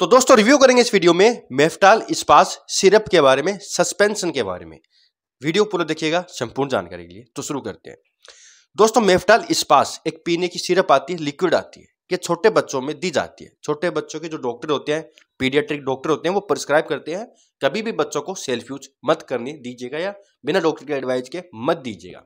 तो दोस्तों रिव्यू करेंगे इस वीडियो में मेफ्टाल इस्पास सिरप के बारे में सस्पेंशन के बारे में वीडियो पूरा देखिएगा संपूर्ण जानकारी के लिए तो शुरू करते हैं दोस्तों मेफ्टाल इस्पास एक पीने की सिरप आती है लिक्विड आती है ये छोटे बच्चों में दी जाती है छोटे बच्चों के जो डॉक्टर होते हैं पीडियाट्रिक डॉक्टर होते हैं वो प्रिस्क्राइब करते हैं कभी भी बच्चों को सेल्फ यूज मत करने दीजिएगा या बिना डॉक्टर के एडवाइस के मत दीजिएगा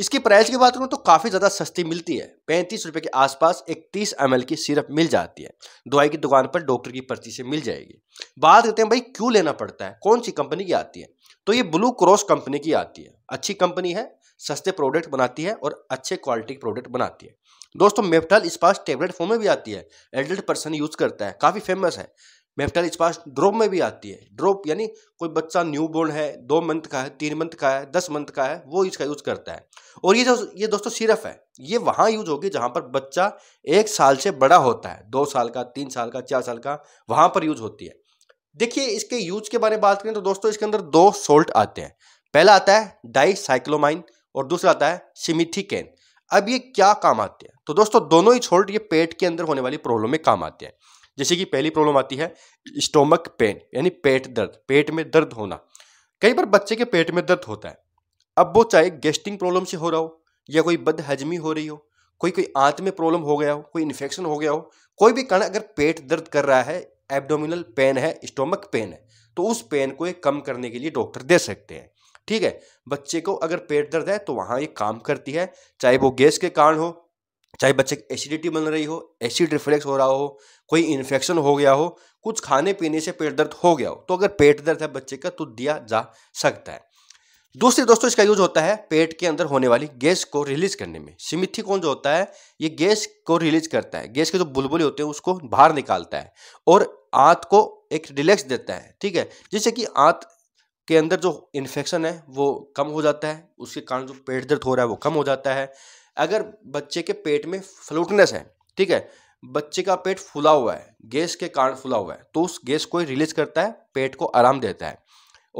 इसकी प्राइस की बात करूँ तो काफ़ी ज़्यादा सस्ती मिलती है पैंतीस रुपये के आसपास एक तीस एम की सिरप मिल जाती है दवाई की दुकान पर डॉक्टर की पर्ची से मिल जाएगी बात करते हैं भाई क्यों लेना पड़ता है कौन सी कंपनी की आती है तो ये ब्लू क्रॉस कंपनी की आती है अच्छी कंपनी है सस्ते प्रोडक्ट बनाती है और अच्छे क्वालिटी के प्रोडक्ट बनाती है दोस्तों इस पास टेबलेट फॉर्म में भी आती है एडल्ट पर्सन यूज़ करता है काफ़ी फेमस है मेफ्टल स्पास ड्रॉप में भी आती है ड्रॉप यानी कोई बच्चा न्यू बोर्न है दो मंथ का है तीन मंथ का है दस मंथ का है वो इसका यूज़ करता है और ये जो ये दोस्तों सिर्फ है ये वहाँ यूज होगी जहाँ पर बच्चा एक साल से बड़ा होता है दो साल का तीन साल का चार साल का वहाँ पर यूज होती है देखिए इसके यूज के बारे में बात करें तो दोस्तों इसके अंदर दो सोल्ट आते हैं पहला आता है डाई साइक्लोमाइन और दूसरा आता है सिमिथिकेन अब ये क्या काम आते हैं तो दोस्तों दोनों ही छोल्ट ये पेट के अंदर होने वाली प्रॉब्लम में काम आते हैं जैसे कि पहली प्रॉब्लम आती है स्टोमक पेन यानी पेट दर्द पेट में दर्द होना कई बार बच्चे के पेट में दर्द होता है अब वो चाहे गेस्टिंग प्रॉब्लम से हो रहा हो या कोई बद हजमी हो रही हो कोई कोई आंत में प्रॉब्लम हो गया हो कोई इन्फेक्शन हो गया हो कोई भी कारण अगर पेट दर्द कर रहा है एब्डोमिनल पेन है स्टोमक पेन है तो उस पेन को एक कम करने के लिए डॉक्टर दे सकते हैं ठीक है बच्चे को अगर पेट दर्द है तो वहाँ ये काम करती है चाहे वो गैस के कारण हो चाहे बच्चे की एसिडिटी बन रही हो एसिड रिफ्लेक्स हो रहा हो कोई इन्फेक्शन हो गया हो कुछ खाने पीने से पेट दर्द हो गया हो तो अगर पेट दर्द है बच्चे का तो दिया जा सकता है दूसरी दोस्तों इसका यूज होता है पेट के अंदर होने वाली गैस को रिलीज करने में सिमिथी कौन जो होता है ये गैस को रिलीज करता है गैस के जो बुलबुले होते हैं उसको बाहर निकालता है और आंत को एक रिलैक्स देता है ठीक है जिससे कि आंत के अंदर जो इन्फेक्शन है वो कम हो जाता है उसके कारण जो पेट दर्द हो रहा है वो कम हो जाता है अगर बच्चे के पेट में फ्लूटनेस है ठीक है बच्चे का पेट फूला हुआ है गैस के कारण फूला हुआ है तो उस गैस को रिलीज करता है पेट को आराम देता है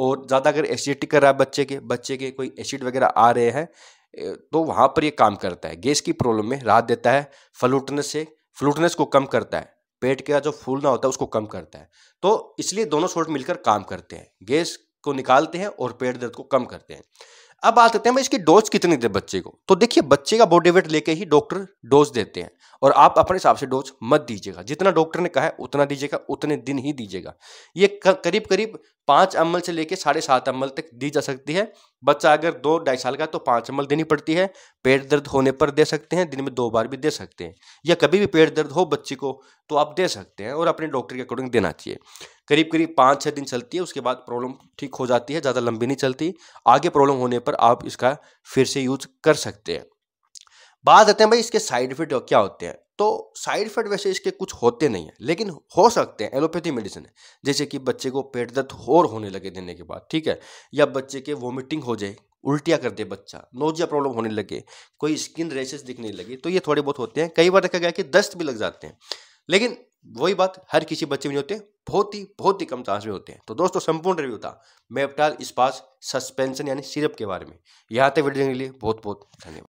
और ज़्यादा अगर एसिडिटी कर रहा है बच्चे के बच्चे के कोई एसिड वगैरह आ रहे हैं तो वहाँ पर ये काम करता है गैस की प्रॉब्लम में राहत देता है फ्लूटनेस से फ्लूटनेस को कम करता है पेट का जो फूलना होता है उसको कम करता है तो इसलिए दोनों सोर्ट मिलकर काम करते हैं गैस को निकालते हैं और पेट दर्द को कम करते हैं अब बात करते हैं भाई इसकी डोज कितनी दे बच्चे को तो देखिए बच्चे का बॉडी वेट लेके ही डॉक्टर डोज देते हैं और आप अपने हिसाब से डोज मत दीजिएगा जितना डॉक्टर ने कहा है उतना दीजिएगा उतने दिन ही दीजिएगा ये करीब करीब पाँच अम्बल से लेकर साढ़े सात अम्बल तक दी जा सकती है बच्चा अगर दो ढाई साल का तो पाँच अमल देनी पड़ती है पेट दर्द होने पर दे सकते हैं दिन में दो बार भी दे सकते हैं या कभी भी पेट दर्द हो बच्चे को तो आप दे सकते हैं और अपने डॉक्टर के अकॉर्डिंग देना चाहिए करीब करीब पाँच छः दिन चलती है उसके बाद प्रॉब्लम ठीक हो जाती है ज़्यादा लंबी नहीं चलती आगे प्रॉब्लम होने पर आप इसका फिर से यूज कर सकते हैं बात आते हैं भाई इसके साइड इफेक्ट क्या होते हैं तो साइड इफेक्ट वैसे इसके कुछ होते नहीं हैं लेकिन हो सकते हैं एलोपैथी मेडिसिन है जैसे कि बच्चे को पेट दर्द और होने लगे देने के बाद ठीक है या बच्चे के वोमिटिंग हो जाए उल्टियाँ कर दे बच्चा नोजिया प्रॉब्लम होने लगे कोई स्किन रेसेस दिखने लगे तो ये थोड़े बहुत होते हैं कई बार देखा गया कि दस्त भी लग जाते हैं लेकिन वही बात हर किसी बच्चे में होते बहुत ही बहुत ही कम चांस में होते हैं तो दोस्तों संपूर्ण रिव्यू था मेपटाल इस्पास सस्पेंशन यानी सिरप के बारे में यहाँ तक वीडियो के लिए बहुत बहुत धन्यवाद